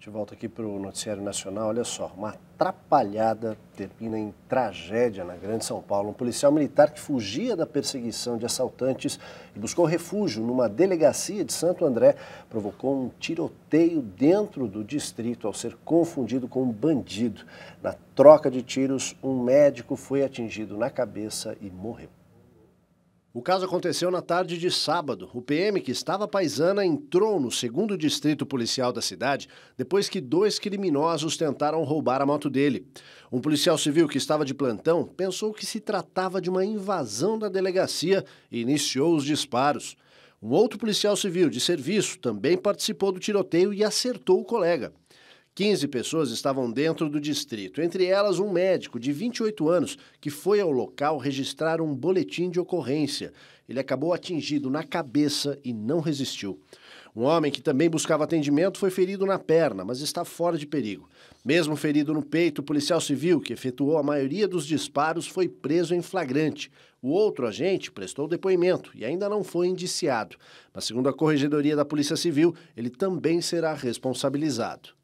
gente volta aqui para o Noticiário Nacional. Olha só, uma atrapalhada termina em tragédia na Grande São Paulo. Um policial militar que fugia da perseguição de assaltantes e buscou refúgio numa delegacia de Santo André provocou um tiroteio dentro do distrito ao ser confundido com um bandido. Na troca de tiros, um médico foi atingido na cabeça e morreu. O caso aconteceu na tarde de sábado. O PM que estava paisana entrou no segundo distrito policial da cidade depois que dois criminosos tentaram roubar a moto dele. Um policial civil que estava de plantão pensou que se tratava de uma invasão da delegacia e iniciou os disparos. Um outro policial civil de serviço também participou do tiroteio e acertou o colega. 15 pessoas estavam dentro do distrito, entre elas um médico de 28 anos que foi ao local registrar um boletim de ocorrência. Ele acabou atingido na cabeça e não resistiu. Um homem que também buscava atendimento foi ferido na perna, mas está fora de perigo. Mesmo ferido no peito, o policial civil, que efetuou a maioria dos disparos, foi preso em flagrante. O outro agente prestou depoimento e ainda não foi indiciado. Mas, segundo a Corregedoria da Polícia Civil, ele também será responsabilizado.